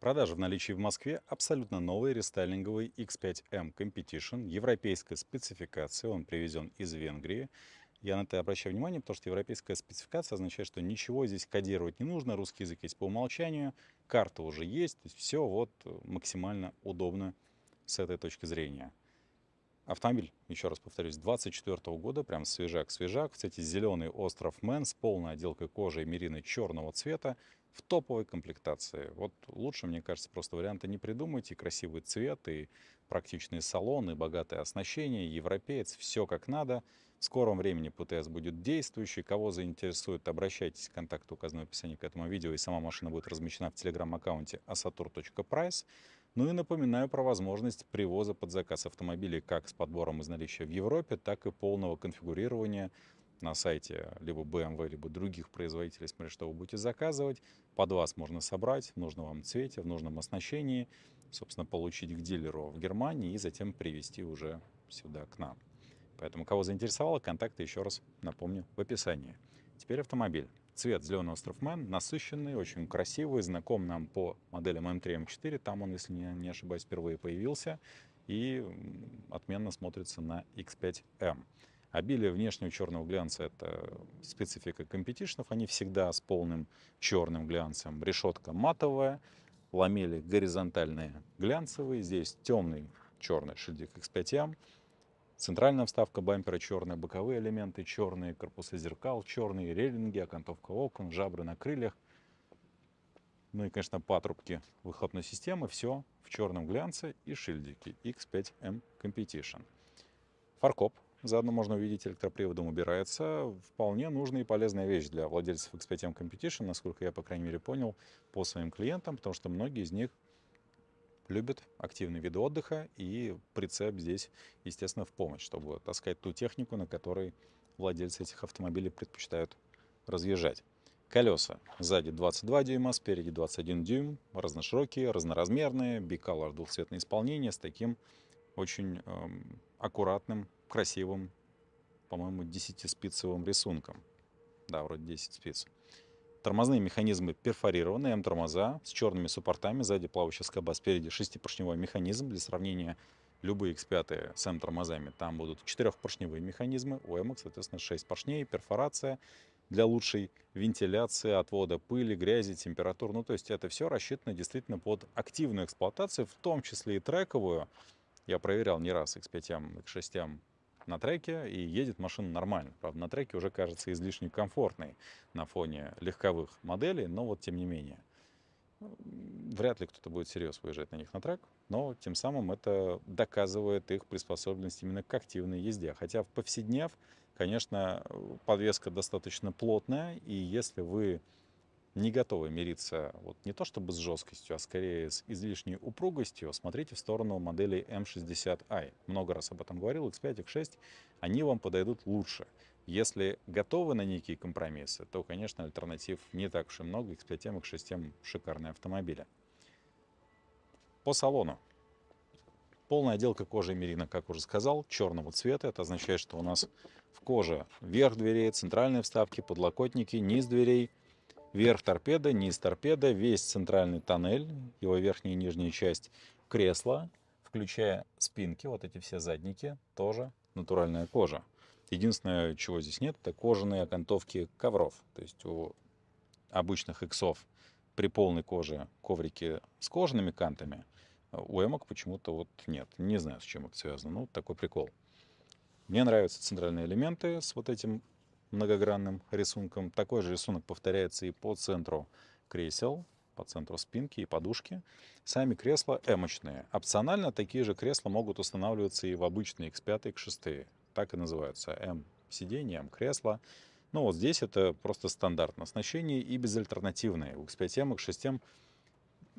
Продажа в наличии в Москве абсолютно новый рестайлинговый X5M Competition европейской спецификации. Он привезен из Венгрии. Я на это обращаю внимание, потому что европейская спецификация означает, что ничего здесь кодировать не нужно, русский язык есть по умолчанию, карта уже есть, то есть все вот э, максимально удобно с этой точки зрения. Автомобиль, еще раз повторюсь, 24 -го года, прям свежак-свежак. Кстати, зеленый остров Мэн с полной отделкой кожи и мерины черного цвета в топовой комплектации. Вот лучше, мне кажется, просто варианты не придумайте. Красивый цвет, и практичные салоны, богатое оснащение, европеец, все как надо. В скором времени ПТС будет действующий. Кого заинтересует, обращайтесь, контакты указаны в описании к этому видео, и сама машина будет размещена в телеграм-аккаунте asatur.price. Ну и напоминаю про возможность привоза под заказ автомобилей как с подбором из наличия в Европе, так и полного конфигурирования на сайте либо BMW, либо других производителей, смотря что вы будете заказывать. Под вас можно собрать в нужном вам цвете, в нужном оснащении, собственно, получить к дилеру в Германии и затем привезти уже сюда к нам. Поэтому, кого заинтересовало, контакты еще раз напомню в описании. Теперь автомобиль. Цвет зеленого Строфмен насыщенный, очень красивый, знаком нам по моделям M3, M4. Там он, если не ошибаюсь, впервые появился и отменно смотрится на X5M. Обилие внешнего черного глянца – это специфика компетишнов, они всегда с полным черным глянцем. Решетка матовая, ламели горизонтальные глянцевые, здесь темный черный шильдик X5M, центральная вставка бампера черная, боковые элементы черные, корпусы зеркал черные, рейлинги, окантовка окон, жабры на крыльях. Ну и, конечно, патрубки выхлопной системы, все в черном глянце и шильдики X5M Competition. Фаркоп Заодно можно увидеть, электроприводом убирается. Вполне нужная и полезная вещь для владельцев XPTM Competition, насколько я, по крайней мере, понял, по своим клиентам, потому что многие из них любят активный вид отдыха, и прицеп здесь, естественно, в помощь, чтобы таскать ту технику, на которой владельцы этих автомобилей предпочитают разъезжать. Колеса. Сзади 22 дюйма, спереди 21 дюйм. Разноширокие, разноразмерные, биколор двухцветное исполнение с таким очень эм, аккуратным, красивым, по-моему, 10-спицевым рисунком. Да, вроде 10 спиц. Тормозные механизмы перфорированные, М-тормоза с черными суппортами, сзади плавающая скоба, спереди шестипоршневой механизм. Для сравнения, любые X5 с М-тормозами, там будут четырехпоршневые механизмы, у м соответственно, 6 поршней, перфорация для лучшей вентиляции, отвода пыли, грязи, температур. Ну, то есть это все рассчитано действительно под активную эксплуатацию, в том числе и трековую. Я проверял не раз X5, X6 на треке, и едет машина нормально. Правда, на треке уже кажется излишне комфортной на фоне легковых моделей, но вот тем не менее. Ну, вряд ли кто-то будет серьезно выезжать на них на трек, но тем самым это доказывает их приспособленность именно к активной езде. Хотя в повседнев, конечно, подвеска достаточно плотная, и если вы не готовы мириться вот не то чтобы с жесткостью, а скорее с излишней упругостью, смотрите в сторону модели M60i. Много раз об этом говорил, X5, X6, они вам подойдут лучше. Если готовы на некие компромиссы, то, конечно, альтернатив не так уж и много. X5M, x 6 шикарные автомобили. По салону. Полная отделка кожи Мерина, как уже сказал, черного цвета. Это означает, что у нас в коже верх дверей, центральные вставки, подлокотники, низ дверей — Верх торпеды, низ торпеды, весь центральный тоннель, его верхняя и нижняя часть, кресла, включая спинки, вот эти все задники, тоже натуральная кожа. Единственное, чего здесь нет, это кожаные окантовки ковров. То есть у обычных иксов при полной коже коврики с кожаными кантами, у эмок почему-то вот нет. Не знаю, с чем это связано, но вот такой прикол. Мне нравятся центральные элементы с вот этим многогранным рисунком. Такой же рисунок повторяется и по центру кресел, по центру спинки и подушки. Сами кресла эмочные. Опционально такие же кресла могут устанавливаться и в обычные X5 X6. Так и называются m сиденье, m кресло. Но ну, вот здесь это просто стандартное оснащение и безальтернативное. У X5M X6M,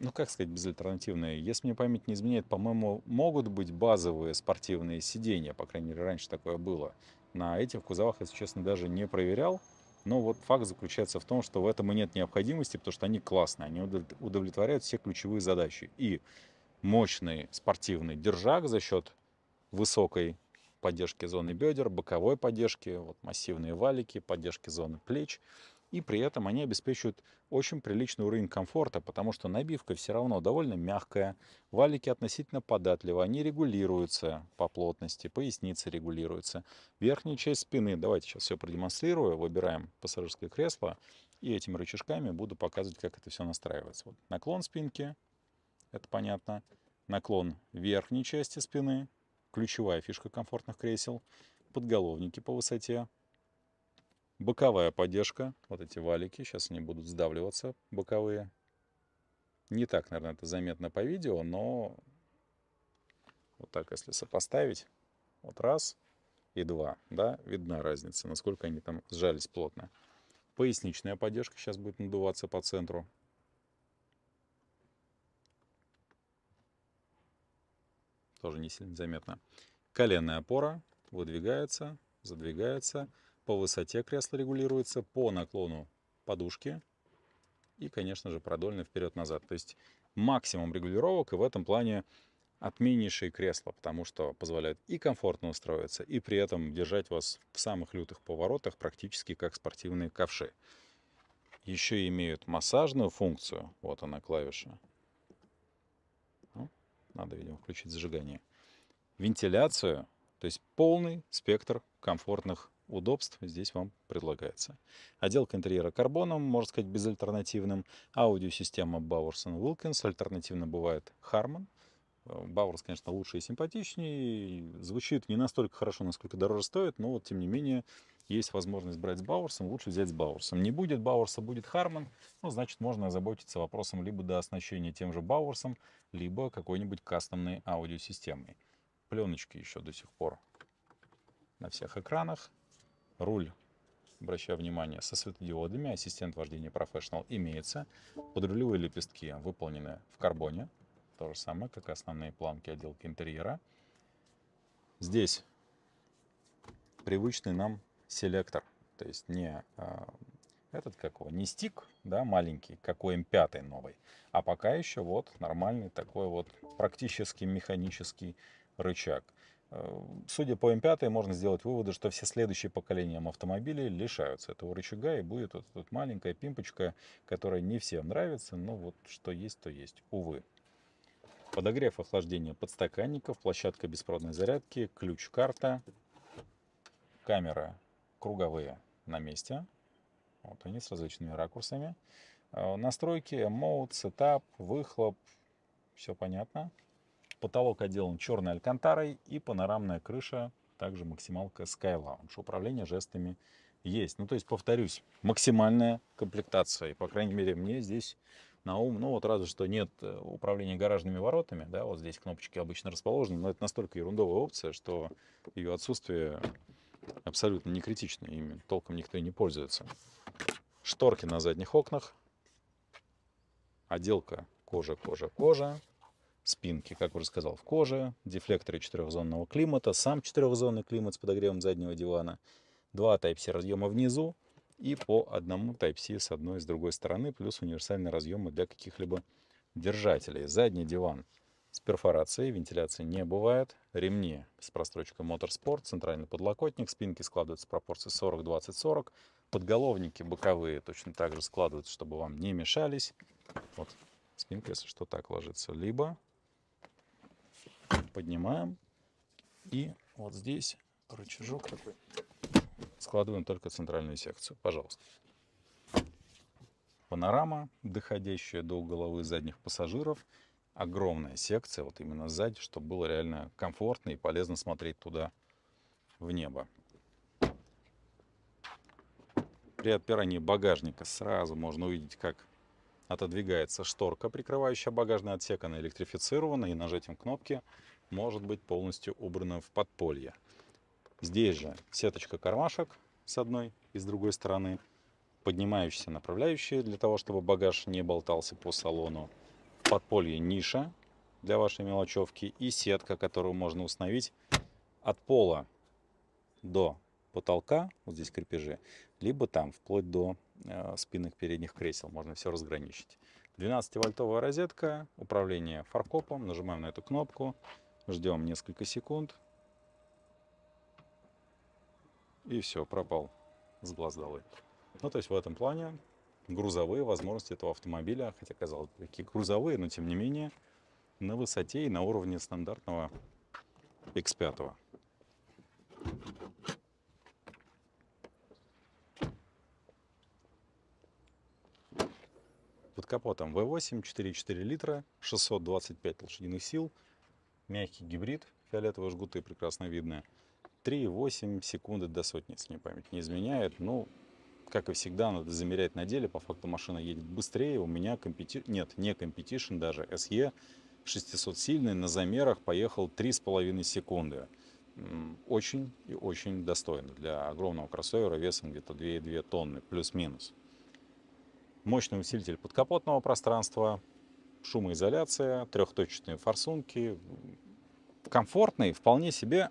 ну как сказать, безальтернативные. Если мне память не изменяет, по-моему, могут быть базовые спортивные сиденья. По крайней мере, раньше такое было на этих кузовах, если честно, даже не проверял. Но вот факт заключается в том, что в этом и нет необходимости, потому что они классные, они удовлетворяют все ключевые задачи. И мощный спортивный держак за счет высокой поддержки зоны бедер, боковой поддержки, вот массивные валики, поддержки зоны плеч. И при этом они обеспечивают очень приличный уровень комфорта, потому что набивка все равно довольно мягкая, валики относительно податливы, они регулируются по плотности, поясница регулируется. Верхняя часть спины, давайте сейчас все продемонстрирую, выбираем пассажирское кресло, и этими рычажками буду показывать, как это все настраивается. Вот наклон спинки, это понятно, наклон верхней части спины, Ключевая фишка комфортных кресел – подголовники по высоте, боковая поддержка, вот эти валики, сейчас они будут сдавливаться, боковые. Не так, наверное, это заметно по видео, но вот так, если сопоставить, вот раз и два, да, видна разница, насколько они там сжались плотно. Поясничная поддержка сейчас будет надуваться по центру. тоже не сильно заметно. Коленная опора выдвигается, задвигается. По высоте кресло регулируется, по наклону подушки и, конечно же, продольно вперед-назад. То есть максимум регулировок и в этом плане отменнейшие кресла, потому что позволяют и комфортно устроиться, и при этом держать вас в самых лютых поворотах практически как спортивные ковши. Еще имеют массажную функцию, вот она клавиша, надо, видимо, включить зажигание, вентиляцию, то есть полный спектр комфортных удобств здесь вам предлагается. Отделка интерьера карбоном, можно сказать, безальтернативным. Аудиосистема Bowers Wilkins, альтернативно бывает Harman. Bowers, э, конечно, лучше и симпатичнее, звучит не настолько хорошо, насколько дороже стоит, но вот, тем не менее, есть возможность брать с Баурсом, лучше взять с Баурсом. Не будет Баурса, будет Харман, ну, значит, можно озаботиться вопросом либо до оснащения тем же Баурсом, либо какой-нибудь кастомной аудиосистемой. Пленочки еще до сих пор на всех экранах. Руль, обращаю внимание, со светодиодами, ассистент вождения Professional имеется. Подрулевые лепестки выполнены в карбоне, то же самое, как и основные планки отделки интерьера. Здесь привычный нам селектор, то есть не а, этот какого, не стик, да, маленький, какой М5 новый, а пока еще вот нормальный такой вот практически механический рычаг. Э, судя по М5, можно сделать выводы, что все следующие поколения автомобилей лишаются этого рычага, и будет вот эта маленькая пимпочка, которая не всем нравится, но вот что есть, то есть, увы. Подогрев охлаждения подстаканников, площадка беспроводной зарядки, ключ-карта, камера круговые на месте. Вот они с различными ракурсами. Э, настройки, mode, сетап, выхлоп. Все понятно. Потолок отделан черной алькантарой и панорамная крыша, также максималка Sky Lounge. Управление жестами есть. Ну, то есть, повторюсь, максимальная комплектация. И, по крайней мере, мне здесь на ум, ну, вот разве что нет э, управления гаражными воротами, да, вот здесь кнопочки обычно расположены, но это настолько ерундовая опция, что ее отсутствие абсолютно не критично, ими толком никто и не пользуется. Шторки на задних окнах, отделка кожа, кожа, кожа, спинки, как уже сказал, в коже, дефлекторы четырехзонного климата, сам четырехзонный климат с подогревом заднего дивана, два Type-C разъема внизу и по одному Type-C с одной и с другой стороны, плюс универсальные разъемы для каких-либо держателей. Задний диван с перфорацией вентиляции не бывает. Ремни с прострочкой Motorsport, центральный подлокотник, спинки складываются в пропорции 40-20-40. Подголовники боковые точно так же складываются, чтобы вам не мешались. Вот спинка, если что, так ложится. Либо поднимаем и вот здесь рычажок такой. Складываем только центральную секцию. Пожалуйста. Панорама, доходящая до головы задних пассажиров – огромная секция, вот именно сзади, чтобы было реально комфортно и полезно смотреть туда в небо. При отпирании багажника сразу можно увидеть, как отодвигается шторка, прикрывающая багажный отсек, она электрифицирована, и нажатием кнопки может быть полностью убрана в подполье. Здесь же сеточка кармашек с одной и с другой стороны, поднимающиеся направляющие для того, чтобы багаж не болтался по салону подполье ниша для вашей мелочевки и сетка, которую можно установить от пола до потолка, вот здесь крепежи, либо там вплоть до э, спинных передних кресел, можно все разграничить. 12-вольтовая розетка, управление фаркопом, нажимаем на эту кнопку, ждем несколько секунд. И все, пропал с глаз долой. Ну, то есть в этом плане грузовые возможности этого автомобиля, хотя, казалось бы, такие грузовые, но тем не менее на высоте и на уровне стандартного X5. Под капотом V8, 4,4 литра, 625 лошадиных сил, мягкий гибрид, фиолетовые жгуты прекрасно видны, 3,8 секунды до сотни, если мне память не изменяет. Ну, как и всегда, надо замерять на деле. По факту машина едет быстрее. У меня компети... нет, не компетишн даже. SE 600-сильный на замерах поехал 3,5 секунды. Очень и очень достойно для огромного кроссовера весом где-то 2,2 тонны, плюс-минус. Мощный усилитель подкапотного пространства, шумоизоляция, трехточечные форсунки. Комфортный, вполне себе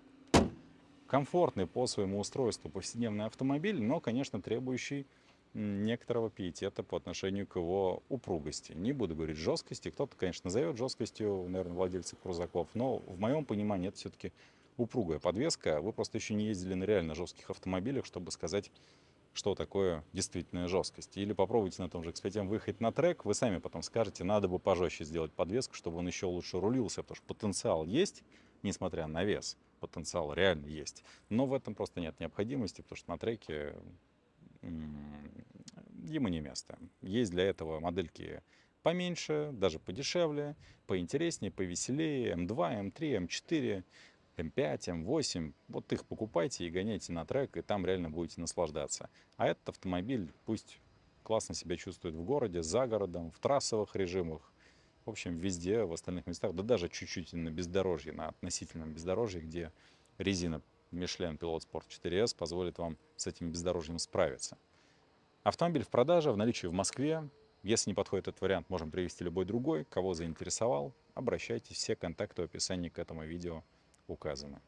комфортный по своему устройству повседневный автомобиль, но, конечно, требующий некоторого пиетета по отношению к его упругости. Не буду говорить жесткости, кто-то, конечно, назовет жесткостью, наверное, владельцы крузаков, но в моем понимании это все-таки упругая подвеска. Вы просто еще не ездили на реально жестких автомобилях, чтобы сказать, что такое действительная жесткость. Или попробуйте на том же x 5 выехать на трек, вы сами потом скажете, надо бы пожестче сделать подвеску, чтобы он еще лучше рулился, потому что потенциал есть, несмотря на вес потенциал реально есть. Но в этом просто нет необходимости, потому что на треке ему не место. Есть для этого модельки поменьше, даже подешевле, поинтереснее, повеселее. М2, М3, М4, М5, М8. Вот их покупайте и гоняйте на трек, и там реально будете наслаждаться. А этот автомобиль пусть классно себя чувствует в городе, за городом, в трассовых режимах, в общем, везде, в остальных местах, да даже чуть-чуть на бездорожье, на относительном бездорожье, где резина Michelin Pilot Sport 4S позволит вам с этим бездорожьем справиться. Автомобиль в продаже, в наличии в Москве. Если не подходит этот вариант, можем привести любой другой. Кого заинтересовал, обращайтесь, все контакты в описании к этому видео указаны.